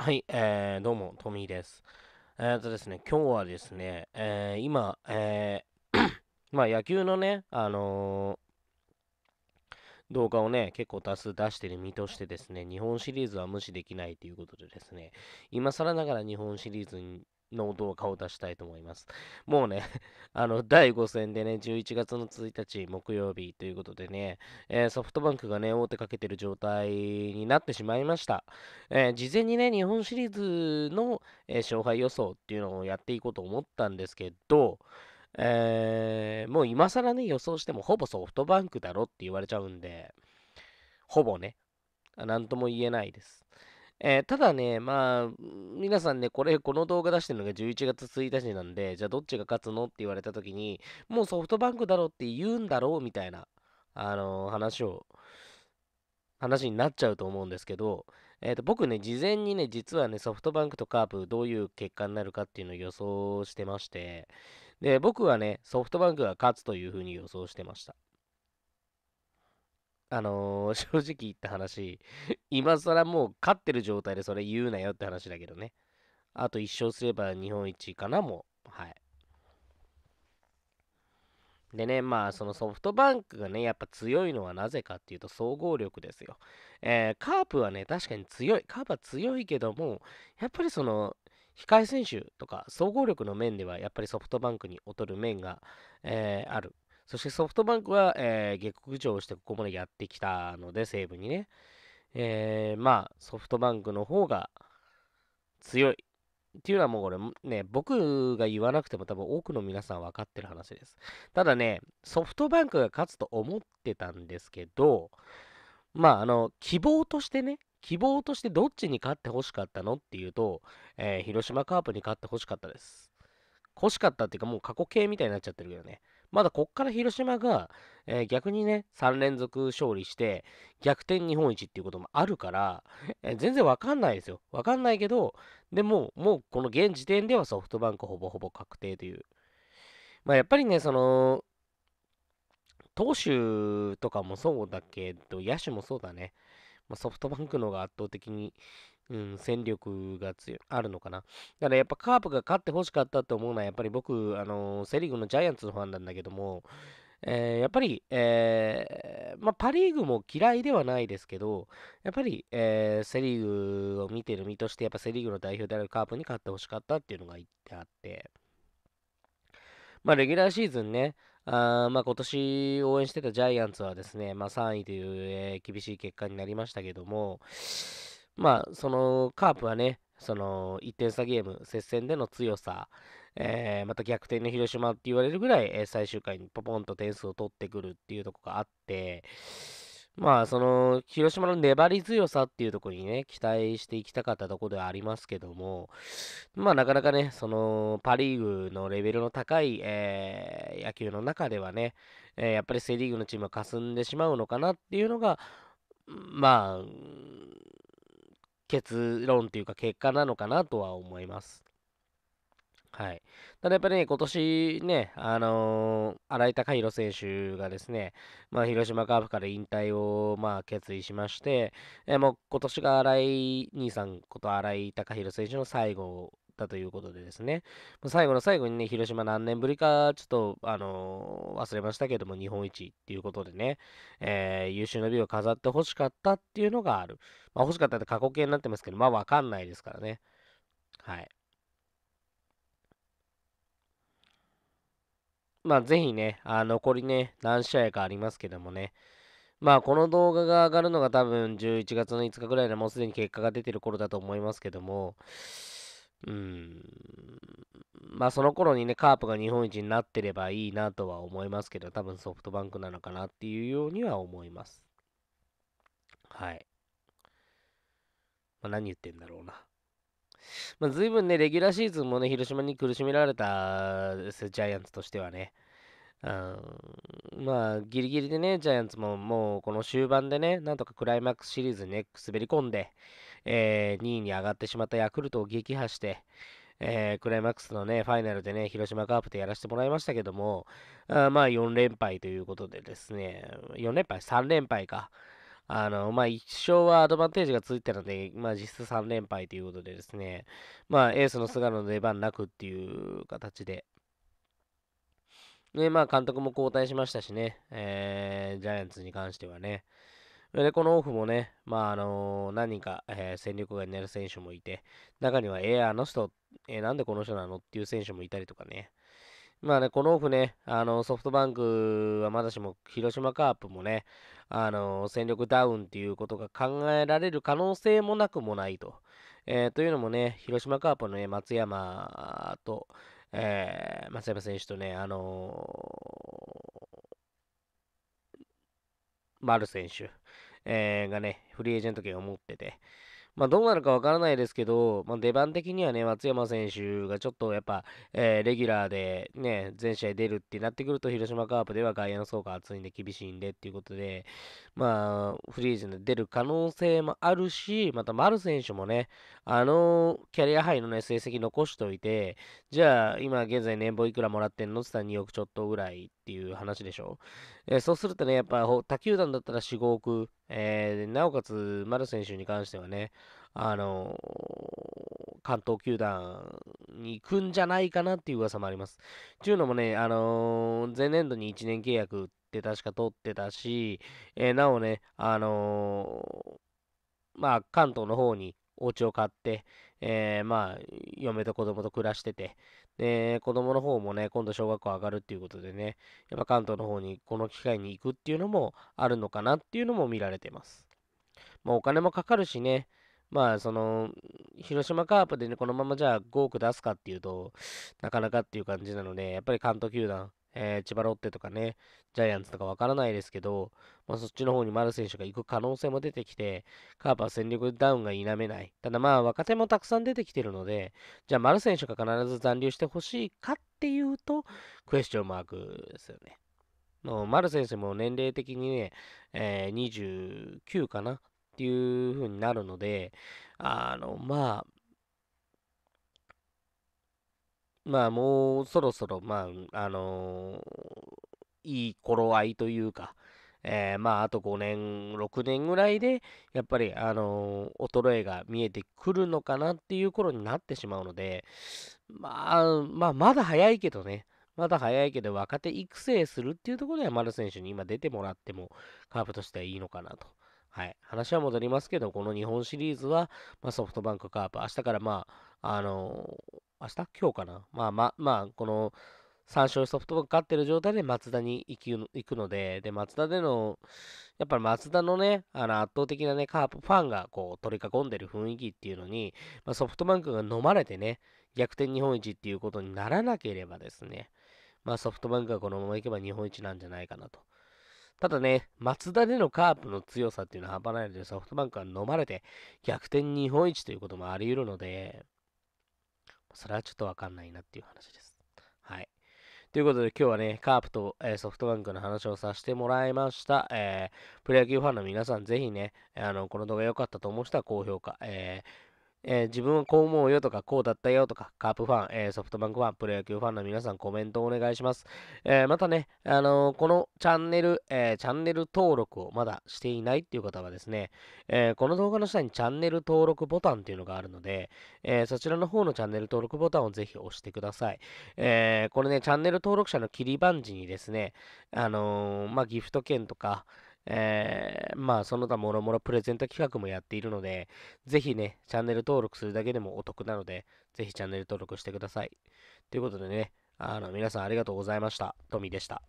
はい、えー、どうも、トミーです。えっ、とですね、今日はですね、えー、今、えー まあ野球のね、あのー、動画をね、結構多数出してる身としてですね、日本シリーズは無視できないということでですね、今更ながら日本シリーズの動画を出したいと思います。もうね、あの、第5戦でね、11月の1日木曜日ということでね、えー、ソフトバンクがね、大手かけてる状態になってしまいました。えー、事前にね、日本シリーズの、えー、勝敗予想っていうのをやっていこうと思ったんですけど、えもう今更ね、予想してもほぼソフトバンクだろって言われちゃうんで、ほぼね、なんとも言えないです。えー、ただね、まあ、皆さんね、これ、この動画出してるのが11月1日なんで、じゃあどっちが勝つのって言われた時に、もうソフトバンクだろって言うんだろうみたいな、あのー、話を、話になっちゃうと思うんですけど、えー、と僕ね、事前にね、実はね、ソフトバンクとカープ、どういう結果になるかっていうのを予想してまして、で、僕はね、ソフトバンクが勝つというふうに予想してました。あのー、正直言った話、今更もう勝ってる状態でそれ言うなよって話だけどね。あと1勝すれば日本一かなも、はい。でね、まあ、そのソフトバンクがね、やっぱ強いのはなぜかっていうと、総合力ですよ。えー、カープはね、確かに強い。カープは強いけども、やっぱりその、控え選手とか、総合力の面では、やっぱりソフトバンクに劣る面が、えー、ある。そしてソフトバンクは、えー、下克上してここまでやってきたので、西武にね。えー、まあ、ソフトバンクの方が強い。っていうのはもうこれね、僕が言わなくても多分多くの皆さん分かってる話です。ただね、ソフトバンクが勝つと思ってたんですけど、まあ、あの、希望としてね、希望としてどっちに勝ってほしかったのっていうと、えー、広島カープに勝ってほしかったです。欲しかったっていうかもう過去形みたいになっちゃってるけどね。まだこっから広島が、えー、逆にね、3連続勝利して、逆転日本一っていうこともあるから、えー、全然わかんないですよ。わかんないけど、でも、もうこの現時点ではソフトバンクほぼほぼ確定という。まあ、やっぱりね、その、投手とかもそうだけど、野手もそうだね。まあ、ソフトバンクの方が圧倒的にうん、戦力が強あるのかな。だからやっぱカープが勝ってほしかったって思うのは、やっぱり僕、あのー、セ・リーグのジャイアンツのファンなんだけども、えー、やっぱり、えーまあ、パ・リーグも嫌いではないですけど、やっぱり、えー、セ・リーグを見てる身として、やっぱセ・リーグの代表であるカープに勝ってほしかったっていうのが言ってあって、まあ、レギュラーシーズンね、あまあ、今年応援してたジャイアンツはですね、まあ、3位という、えー、厳しい結果になりましたけども、まあ、そのカープはね、その1点差ゲーム、接戦での強さ、えー、また逆転の広島って言われるぐらい、えー、最終回にポポンと点数を取ってくるっていうとこがあって、まあ、その、広島の粘り強さっていうところにね、期待していきたかったところではありますけども、まあ、なかなかね、その、パ・リーグのレベルの高い、えー、野球の中ではね、えー、やっぱりセ・リーグのチームは霞んでしまうのかなっていうのが、まあ、結論というか結果なのかなとは思います。はい。ただやっぱりね、今年ね、あのー、新井貴弘選手がですね、まあ、広島カープから引退を、まあ、決意しまして、えもう今年が新井兄さんこと新井貴弘選手の最後ったということでですね、最後の最後にね、広島何年ぶりか、ちょっと、あのー、忘れましたけども、日本一っていうことでね、えー、優秀の美を飾ってほしかったっていうのがある。まあ、欲しかったって過去形になってますけど、まあ、わかんないですからね。はい。まあ、ぜひね、あ残りね、何試合かありますけどもね、まあ、この動画が上がるのが多分11月の5日ぐらいでもうすでに結果が出てる頃だと思いますけども、うん。まあ、その頃にね、カープが日本一になってればいいなとは思いますけど、多分ソフトバンクなのかなっていうようには思います。はい。まあ、何言ってんだろうな。まあ、随分ね、レギュラーシーズンもね、広島に苦しめられたジャイアンツとしてはね。うん、まあ、ギリギリでね、ジャイアンツももうこの終盤でね、なんとかクライマックスシリーズにね、滑り込んで、えー、2位に上がってしまったヤクルトを撃破して、えー、クライマックスのね、ファイナルでね、広島カープでやらせてもらいましたけども、あまあ4連敗ということでですね、4連敗 ?3 連敗か。あの、まあ、1勝はアドバンテージがついてたので、まあ、実質3連敗ということでですね、まあ、エースの菅野の出番なくっていう形で、ね、まあ、監督も交代しましたしね、えー、ジャイアンツに関してはね、で、このオフもね、まあ、あのー、何人か、えー、戦力外になる選手もいて、中には、えー、あの人、えー、なんでこの人なのっていう選手もいたりとかね。まあね、このオフね、あのー、ソフトバンクはまだしも、広島カープもね、あのー、戦力ダウンっていうことが考えられる可能性もなくもないと。えー、というのもね、広島カープのね、松山と、えー、松山選手とね、あの丸選手、えー、がね、フリーエージェント権を持ってて、まあ、どうなるかわからないですけど、まあ、出番的にはね、松山選手がちょっとやっぱ、えー、レギュラーでね、全試合出るってなってくると、広島カープでは外野の層が厚いんで厳しいんでっていうことで、まあ、フリー陣で出る可能性もあるし、また丸選手もね、あのキャリアハイのね、成績残しておいて、じゃあ、今現在年俸いくらもらってんのって言ったら2億ちょっとぐらいっていう話でしょ。えー、そうするとね、やっぱ他球団だったら4、5億、えー、なおかつ丸選手に関してはね、あの関東球団に行くんじゃないかなっていう噂もあります。ちゅうのもね、あのー、前年度に1年契約って確か取ってたし、えー、なおね、あのー、まあ、関東の方にお家を買って、えー、まあ、嫁と子供と暮らしてて、で、子供の方もね、今度小学校上がるっていうことでね、やっぱ関東の方にこの機会に行くっていうのもあるのかなっていうのも見られてます。まあ、お金もかかるしね、まあ、その、広島カープでね、このままじゃあ5億出すかっていうと、なかなかっていう感じなので、やっぱり関東球団、えー、千葉ロッテとかね、ジャイアンツとかわからないですけど、まあ、そっちの方に丸選手が行く可能性も出てきて、カープは戦力ダウンが否めない。ただまあ、若手もたくさん出てきてるので、じゃあ丸選手が必ず残留してほしいかっていうと、クエスチョンマークですよね。う丸選手も年齢的にね、えー、29かなっていう風になるので、あの、まあ、まあもうそろそろ、まあ、あのー、いい頃合いというか、えー、まああと5年、6年ぐらいで、やっぱり、あのー、衰えが見えてくるのかなっていう頃になってしまうので、まあ、まあまだ早いけどね、まだ早いけど若手育成するっていうところでは丸選手に今出てもらっても、カープとしてはいいのかなと。はい、話は戻りますけど、この日本シリーズは、まあ、ソフトバンクカープ、明日から、まああのー、明日今日かなまあまあ、まあ、この3勝ソフトバンク勝ってる状態で松田に行くので、で、松田での、やっぱり松田のね、あの圧倒的なね、カープファンがこう取り囲んでる雰囲気っていうのに、まあ、ソフトバンクが飲まれてね、逆転日本一っていうことにならなければですね、まあソフトバンクがこのままいけば日本一なんじゃないかなと。ただね、松田でのカープの強さっていうのは半端ないので、ソフトバンクは飲まれて逆転日本一ということもあり得るので、それはちょっとわかんないなっていう話です。はい。ということで今日はね、カープと、えー、ソフトバンクの話をさせてもらいました。えー、プロ野球ファンの皆さん、ぜひね、あの、この動画良かったと思う人は高評価、えーえー、自分はこう思うよとか、こうだったよとか、カープファン、えー、ソフトバンクファン、プロ野球ファンの皆さんコメントをお願いします。えー、またね、あのこのチャンネル、えチャンネル登録をまだしていないっていう方はですね、えこの動画の下にチャンネル登録ボタンっていうのがあるので、えそちらの方のチャンネル登録ボタンをぜひ押してください。えこれね、チャンネル登録者の切り番時にですね、あのまあ、ギフト券とか、えー、まあ、その他もろもろプレゼント企画もやっているので、ぜひね、チャンネル登録するだけでもお得なので、ぜひチャンネル登録してください。ということでね、あの、皆さんありがとうございました。トミでした。